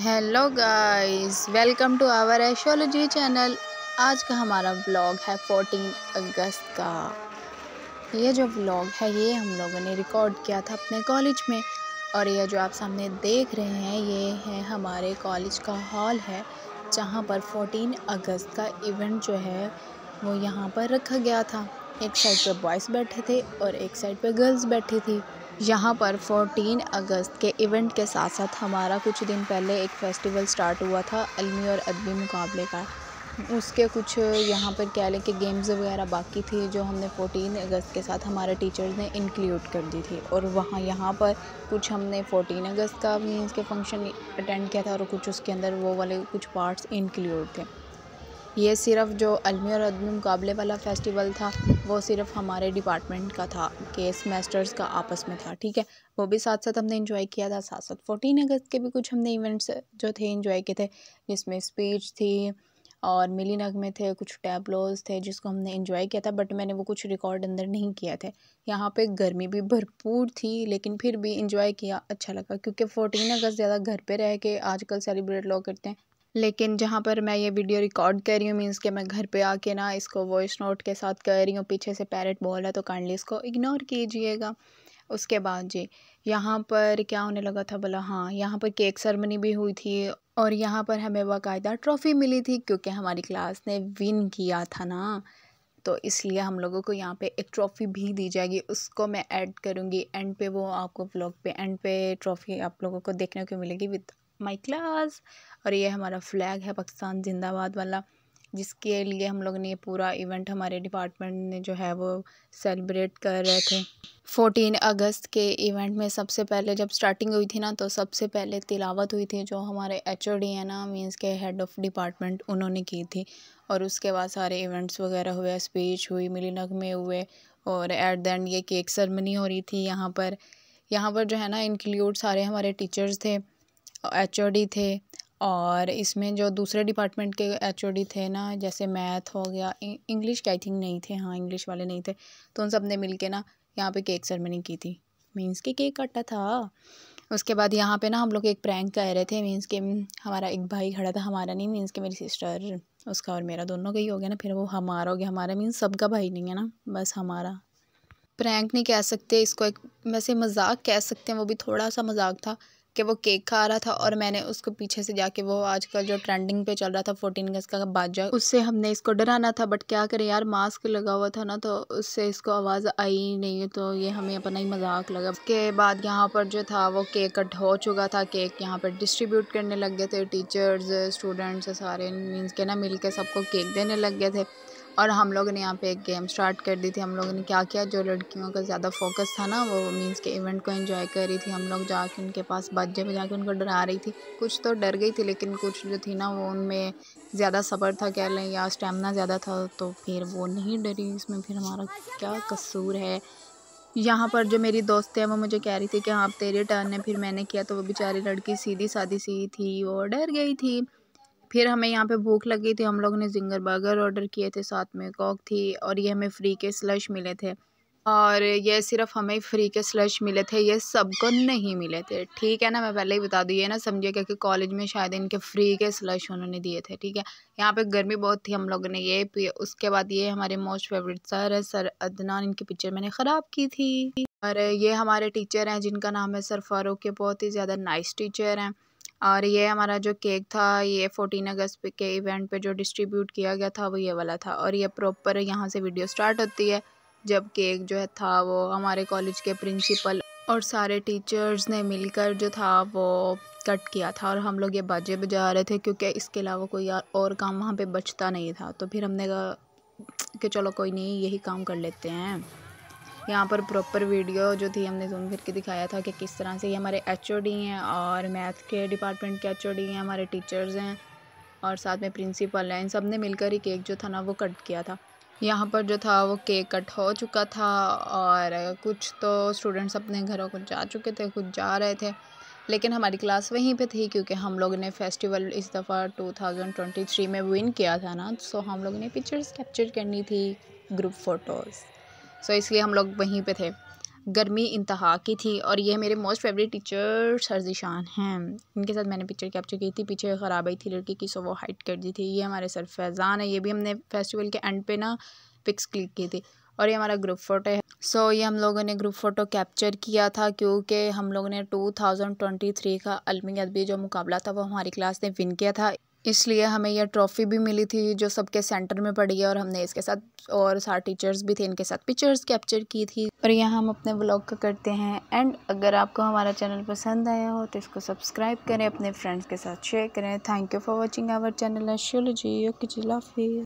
hello guys welcome to our ashology channel आज का हमारा ब्लॉग है 14 अगस्त का ये जो ब्लॉग है ये हम लोगों ने रिकॉर्ड किया था अपने कॉलेज में और ये जो आप सामने देख रहे हैं ये है हमारे कॉलेज का हॉल है जहाँ पर 14 अगस्त का इवेंट जो है वो यहाँ पर रखा गया था एक साइड पर बॉयज़ बैठे थे और एक साइड पर गर्ल्स बैठी थी यहाँ पर 14 अगस्त के इवेंट के साथ साथ हमारा कुछ दिन पहले एक फ़ेस्टिवल स्टार्ट हुआ था अलमी और अदबी मुकाबले का उसके कुछ यहाँ पर क्या लें कि गेम्स वगैरह बाकी थी जो हमने 14 अगस्त के साथ हमारे टीचर्स ने इंक्लूड कर दी थी और वहाँ यहाँ पर कुछ हमने 14 अगस्त का मीन्स के फंक्शन अटेंड किया था और कुछ उसके अंदर वो वाले कुछ पार्ट्स इंक्लूड थे ये सिर्फ जो अलमी और अदमी मुकाबले वाला फेस्टिवल था वो सिर्फ हमारे डिपार्टमेंट का था के सेमेस्टर्स का आपस में था ठीक है वो भी साथ साथ हमने इन्जॉय किया था साथ साथ फोर्टीन अगस्त के भी कुछ हमने इवेंट्स जो थे इन्जॉय किए थे जिसमें स्पीच थी और मिली नग में थे कुछ टैबलोज थे जिसको हमने इन्जॉय किया था बट मैंने वो कुछ रिकॉर्ड अंदर नहीं किया थे यहाँ पे गर्मी भी भरपूर थी लेकिन फिर भी इन्जॉय किया अच्छा लगा क्योंकि फोर्टीन अगस्त ज़्यादा घर पे रह के आजकल सेलिब्रेट लोग करते हैं लेकिन जहाँ पर मैं ये वीडियो रिकॉर्ड कर रही हूँ मीन्स कि मैं घर पे आके ना इसको वॉइस नोट के साथ कर रही हूँ पीछे से पैरट बोल रहा तो काइंडली इसको इग्नोर कीजिएगा उसके बाद जी यहाँ पर क्या होने लगा था बोला हाँ यहाँ पर केक सरमनी भी हुई थी और यहाँ पर हमें बाकायदा ट्रॉफ़ी मिली थी क्योंकि हमारी क्लास ने विन किया था ना तो इसलिए हम लोगों को यहाँ पे एक ट्रॉफ़ी भी दी जाएगी उसको मैं ऐड करूँगी एंड पे वो आपको ब्लॉग पे एंड पे ट्रॉफ़ी आप लोगों को देखने को मिलेगी विद माई क्लास और ये हमारा फ्लैग है पाकिस्तान जिंदाबाद वाला जिसके लिए हम लोग ने पूरा इवेंट हमारे डिपार्टमेंट ने जो है वो सेलिब्रेट कर रहे थे फोटीन अगस्त के इवेंट में सबसे पहले जब स्टार्टिंग हुई थी ना तो सबसे पहले तिलावत हुई थी जो हमारे एच ओ डी है ना मीन्स के हेड ऑफ़ डिपार्टमेंट उन्होंने की थी और उसके बाद सारे इवेंट्स वगैरह हुए स्पीच हुई मिली नगमे हुए और एट द एंड ये केक सेरेमनी हो रही थी यहाँ पर यहाँ पर जो है ना इंक्लूड सारे हमारे टीचर्स थे एच थे और इसमें जो दूसरे डिपार्टमेंट के एच थे ना जैसे मैथ हो गया इंग्लिश के आई थिंक नहीं थे हाँ इंग्लिश वाले नहीं थे तो उन सब ने मिल के ना यहाँ पे केक सेरेमनी की थी मीन्स के केक कटा था उसके बाद यहाँ पे ना हम लोग एक प्रैंक कह रहे थे मीन्स के हमारा एक भाई खड़ा था हमारा नहीं मीन्स कि मेरी सिस्टर उसका और मेरा दोनों का ही हो गया ना फिर वो हमारा हो गया हमारा मीन्स सबका भाई नहीं है ना बस हमारा प्रैंक नहीं कह सकते इसको एक वैसे मजाक कह सकते हैं वो भी थोड़ा सा मजाक था કે વો કેક ખા રહા થા ઓર મેને ઉસકો પીછે સે જાકે વો આજકા જો ટ્રેન્ડિંગ પે ચલ રહા થા 14 ગસ કા બાજા ઉસે હમને ઇસકો ડરાના થા બટ ક્યા કરે યાર માસ્ક લગા ہوا થા ના તો ઉસે ઇસકો આવાજ આઈ નહીં તો યે હમે અપનાઈ મજાક લગા કે બાદ યહા પર જો થા વો કેક કટ હો ચુકા થા કેક યહા પે distribute karne lag gaye the teachers students sa sare means ke na milke sabko cake dene lag gaye the और हम लोगों ने यहाँ पे एक गेम स्टार्ट कर दी थी हम लोगों ने क्या किया जो लड़कियों का ज़्यादा फोकस था ना वो मींस के इवेंट को एंजॉय कर रही थी हम लोग जाके उनके पास बच्चे पे जाके उनको डरा रही थी कुछ तो डर गई थी लेकिन कुछ जो थी ना वो उनमें ज़्यादा सबर था कह लें या स्टेमिना ज़्यादा था तो फिर वो नहीं डरी इसमें फिर हमारा क्या कसूर है यहाँ पर जो मेरी दोस्त है वो मुझे कह रही थी कि हाँ तेरे टर्न है फिर मैंने किया तो वो बेचारी लड़की सीधी सादी सी थी वो डर गई थी फिर हमें यहाँ पे भूख लगी थी हम लोग ने जिंगर बर्गर ऑर्डर किए थे साथ में कॉक थी और ये हमें फ्री के स्लश मिले थे और ये सिर्फ हमें फ्री के स्लश मिले थे ये सबको नहीं मिले थे ठीक है ना मैं पहले ही बता दूँ ये ना समझिए क्योंकि कॉलेज में शायद इनके फ्री के स्लश उन्होंने दिए थे ठीक है यहाँ पे गर्मी बहुत थी हम लोगों ने ये पिए उसके बाद ये हमारे मोस्ट फेवरेट सर है सर अदनान इनकी पिक्चर मैंने ख़राब की थी और ये हमारे टीचर हैं जिनका नाम है सर फारूक ये बहुत ही ज़्यादा नाइस टीचर हैं और ये हमारा जो केक था ये फोर्टीन अगस्त पे के इवेंट पे जो डिस्ट्रीब्यूट किया गया था वो ये वाला था और ये प्रॉपर यहाँ से वीडियो स्टार्ट होती है जब केक जो है था वो हमारे कॉलेज के प्रिंसिपल और सारे टीचर्स ने मिलकर जो था वो कट किया था और हम लोग ये बाजे बजा रहे थे क्योंकि इसके अलावा कोई और काम वहाँ पर बचता नहीं था तो फिर हमने कहा कि चलो कोई नहीं यही काम कर लेते हैं यहाँ पर प्रॉपर वीडियो जो थी हमने जूम करके दिखाया था कि किस तरह से ये हमारे एच हैं और मैथ के डिपार्टमेंट के एच हैं हमारे टीचर्स हैं और साथ में प्रिंसिपल हैं इन सब ने मिलकर ही केक जो था ना वो कट किया था यहाँ पर जो था वो केक कट हो चुका था और कुछ तो स्टूडेंट्स अपने घरों को जा चुके थे कुछ जा रहे थे लेकिन हमारी क्लास वहीं पे थी क्योंकि हम लोग ने फेस्टिवल इस दफ़ा 2023 में विन किया था ना सो तो हम लोग ने पिक्चर्स कैप्चर करनी थी ग्रुप फ़ोटोज़ सो इसलिए हम लोग वहीं पे थे गर्मी इंतहा की थी और ये मेरे मोस्ट फेवरेट टीचर सरजिशान हैं इनके साथ मैंने पिक्चर कैप्चर की थी पीछे ख़राब आई थी लड़की की सो वो हाइट कर दी थी ये हमारे सर फैज़ान है ये भी हमने फेस्टिवल के एंड पे ना पिक्स क्लिक की थी और ये हमारा ग्रुप फ़ोटो है सो so, ये हम लोगों ने ग्रुप फ़ोटो कैप्चर किया था क्योंकि हम लोगों ने 2023 का अलमी अदबी जो मुकाबला था वो हमारी क्लास ने विन किया था इसलिए हमें यह ट्रॉफ़ी भी मिली थी जो सबके सेंटर में पड़ी है और हमने इसके साथ और सारे टीचर्स भी थे इनके साथ पिक्चर्स कैप्चर की थी और यहाँ हम अपने ब्लॉग का करते हैं एंड अगर आपको हमारा चैनल पसंद आया हो तो इसको सब्सक्राइब करें अपने फ्रेंड्स के साथ शेयर करें thank you for watching our channel asiology okay जिला